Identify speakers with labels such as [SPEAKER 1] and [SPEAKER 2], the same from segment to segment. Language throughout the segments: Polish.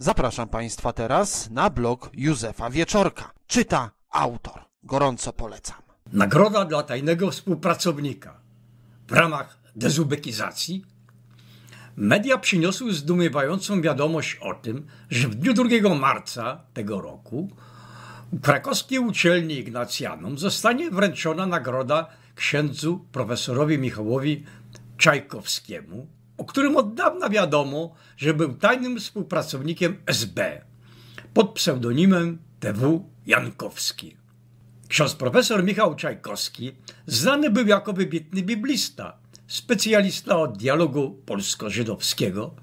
[SPEAKER 1] Zapraszam Państwa teraz na blog Józefa Wieczorka. Czyta autor. Gorąco polecam. Nagroda dla tajnego współpracownika. W ramach dezubekizacji media przyniosły zdumiewającą wiadomość o tym, że w dniu 2 marca tego roku w krakowskiej uczelni Ignacjanom zostanie wręczona nagroda księdzu profesorowi Michałowi Czajkowskiemu o którym od dawna wiadomo, że był tajnym współpracownikiem SB pod pseudonimem TW Jankowski. Ksiądz profesor Michał Czajkowski znany był jako wybitny biblista, specjalista od dialogu polsko-żydowskiego,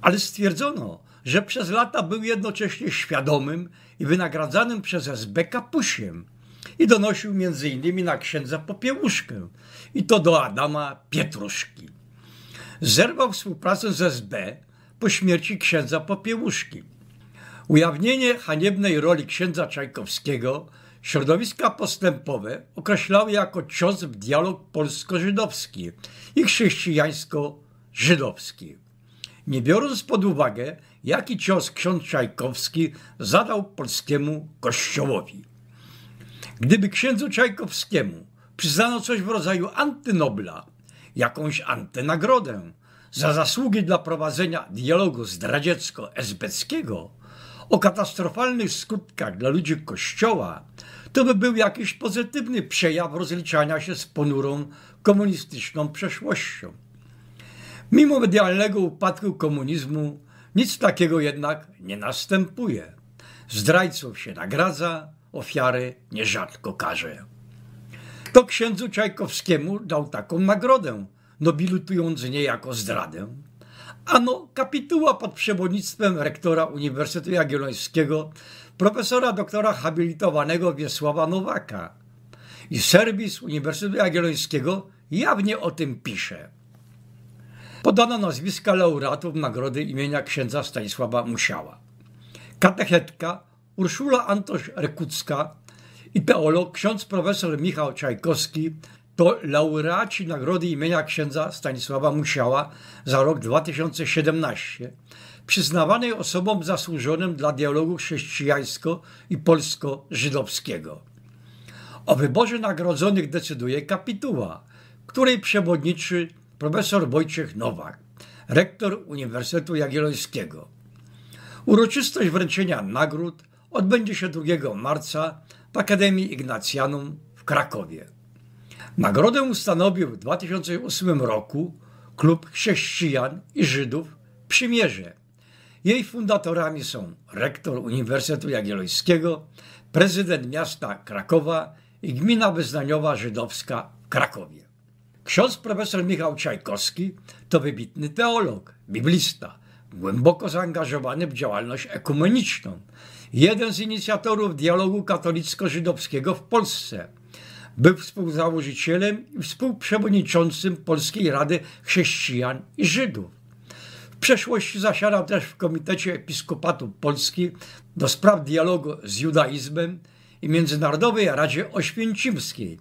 [SPEAKER 1] ale stwierdzono, że przez lata był jednocześnie świadomym i wynagradzanym przez SB kapusiem i donosił m.in. na księdza Popiełuszkę i to do Adama Pietruszki zerwał współpracę z SB po śmierci księdza Popiełuszki. Ujawnienie haniebnej roli księdza Czajkowskiego środowiska postępowe określały jako cios w dialog polsko-żydowski i chrześcijańsko-żydowski. Nie biorąc pod uwagę, jaki cios ksiądz Czajkowski zadał polskiemu kościołowi. Gdyby księdzu Czajkowskiemu przyznano coś w rodzaju antynobla, jakąś antynagrodę za zasługi dla prowadzenia dialogu zdradziecko-esbeckiego o katastrofalnych skutkach dla ludzi Kościoła, to by był jakiś pozytywny przejaw rozliczania się z ponurą komunistyczną przeszłością. Mimo medialnego upadku komunizmu nic takiego jednak nie następuje. Zdrajców się nagradza, ofiary nierzadko karze. Kto księdzu Czajkowskiemu dał taką nagrodę, nobilutując niejako zdradę? Ano kapituła pod przewodnictwem rektora Uniwersytetu Jagiellońskiego, profesora doktora habilitowanego Wiesława Nowaka. I serwis Uniwersytetu Jagiellońskiego jawnie o tym pisze. Podano nazwiska laureatów nagrody imienia księdza Stanisława Musiała. Katechetka Urszula Antoś Rekucka, i teolog ksiądz profesor Michał Czajkowski to laureaci nagrody imienia księdza Stanisława Musiała za rok 2017, przyznawanej osobom zasłużonym dla dialogu chrześcijańsko i polsko-żydowskiego. O wyborze nagrodzonych decyduje kapituła, której przewodniczy profesor Wojciech Nowak, rektor Uniwersytetu Jagiellońskiego. Uroczystość wręczenia nagród odbędzie się 2 marca w Akademii Ignacjanum w Krakowie. Nagrodę ustanowił w 2008 roku Klub Chrześcijan i Żydów Przymierze. Jej fundatorami są rektor Uniwersytetu Jagiellońskiego, prezydent miasta Krakowa i gmina wyznaniowa żydowska w Krakowie. Ksiądz profesor Michał Czajkowski to wybitny teolog, biblista, głęboko zaangażowany w działalność ekumeniczną jeden z inicjatorów dialogu katolicko-żydowskiego w Polsce. Był współzałożycielem i współprzewodniczącym Polskiej Rady Chrześcijan i Żydów. W przeszłości zasiadał też w Komitecie Episkopatu Polski do spraw dialogu z judaizmem i Międzynarodowej Radzie Oświęcimskiej.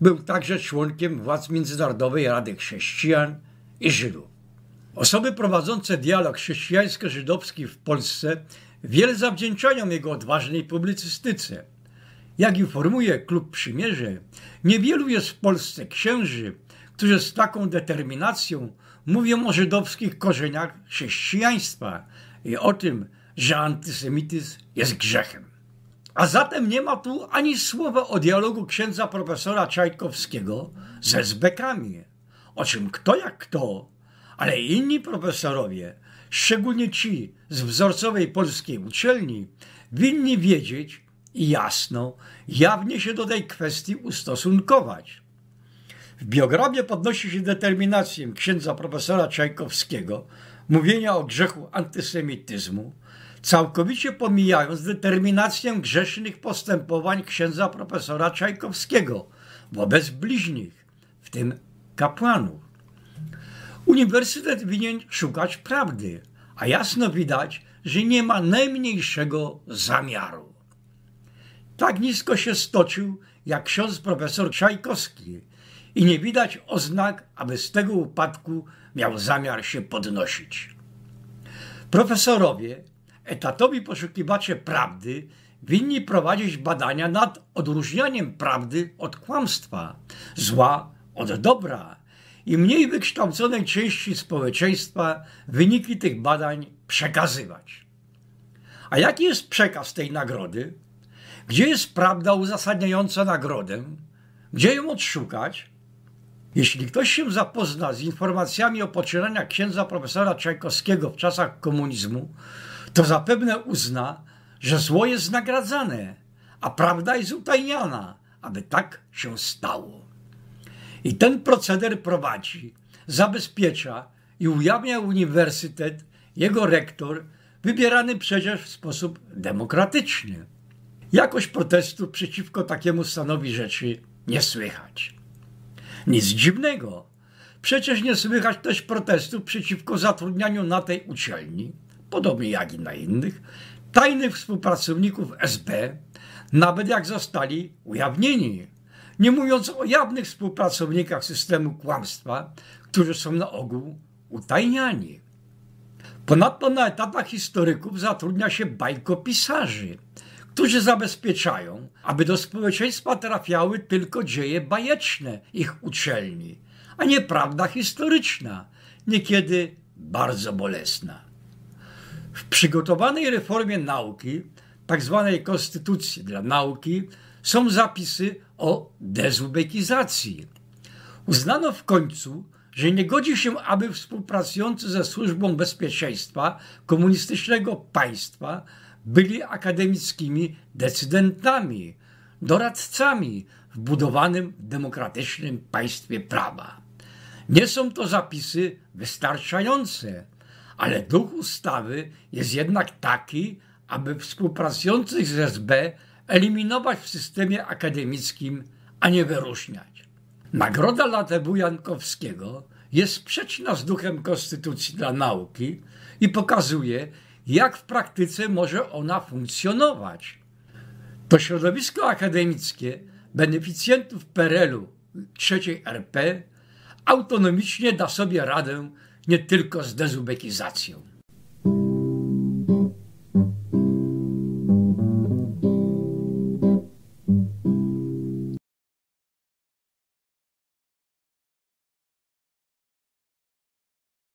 [SPEAKER 1] Był także członkiem władz Międzynarodowej Rady Chrześcijan i Żydów. Osoby prowadzące dialog chrześcijańsko-żydowski w Polsce Wiele zawdzięczają jego odważnej publicystyce. Jak informuje Klub Przymierze, niewielu jest w Polsce księży, którzy z taką determinacją mówią o żydowskich korzeniach chrześcijaństwa i o tym, że antysemityzm jest grzechem. A zatem nie ma tu ani słowa o dialogu księdza profesora Czajkowskiego ze zbekami, o czym kto jak kto, ale inni profesorowie szczególnie ci z wzorcowej polskiej uczelni, winni wiedzieć i jasno, jawnie się do tej kwestii ustosunkować. W biografii podnosi się determinację księdza profesora Czajkowskiego mówienia o grzechu antysemityzmu, całkowicie pomijając determinację grzesznych postępowań księdza profesora Czajkowskiego wobec bliźnich, w tym kapłanów. Uniwersytet winien szukać prawdy, a jasno widać, że nie ma najmniejszego zamiaru. Tak nisko się stoczył, jak ksiądz profesor Czajkowski i nie widać oznak, aby z tego upadku miał zamiar się podnosić. Profesorowie, etatowi poszukiwacze prawdy, winni prowadzić badania nad odróżnianiem prawdy od kłamstwa, zła od dobra, i mniej wykształconej części społeczeństwa wyniki tych badań przekazywać. A jaki jest przekaz tej nagrody? Gdzie jest prawda uzasadniająca nagrodę? Gdzie ją odszukać? Jeśli ktoś się zapozna z informacjami o poczynaniach księdza profesora Czajkowskiego w czasach komunizmu, to zapewne uzna, że zło jest nagradzane, a prawda jest utajniana, aby tak się stało. I ten proceder prowadzi, zabezpiecza i ujawnia uniwersytet, jego rektor, wybierany przecież w sposób demokratyczny. Jakoś protestów przeciwko takiemu stanowi rzeczy nie słychać. Nic dziwnego. Przecież nie słychać też protestów przeciwko zatrudnianiu na tej uczelni, podobnie jak i na innych, tajnych współpracowników SB, nawet jak zostali ujawnieni nie mówiąc o jawnych współpracownikach systemu kłamstwa, którzy są na ogół utajniani. Ponadto na etatach historyków zatrudnia się bajkopisarzy, którzy zabezpieczają, aby do społeczeństwa trafiały tylko dzieje bajeczne ich uczelni, a nie prawda historyczna, niekiedy bardzo bolesna. W przygotowanej reformie nauki, tzw. Tak konstytucji dla nauki, są zapisy o dezubekizacji. Uznano w końcu, że nie godzi się, aby współpracujący ze Służbą Bezpieczeństwa Komunistycznego Państwa byli akademickimi decydentami, doradcami w budowanym demokratycznym państwie prawa. Nie są to zapisy wystarczające, ale duch ustawy jest jednak taki, aby współpracujących z SB eliminować w systemie akademickim, a nie wyróżniać. Nagroda dla Jankowskiego jest sprzeczna z duchem Konstytucji dla nauki i pokazuje, jak w praktyce może ona funkcjonować. To środowisko akademickie beneficjentów PRL-u III RP autonomicznie da sobie radę nie tylko z dezubekizacją.